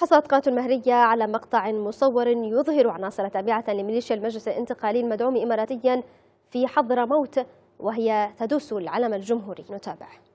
حصلت قناة المهرية على مقطع مصور يظهر عناصر تابعة لميليشيا المجلس الانتقالي المدعوم إماراتيا في حضرموت وهي تدوس العلم الجمهوري نتابع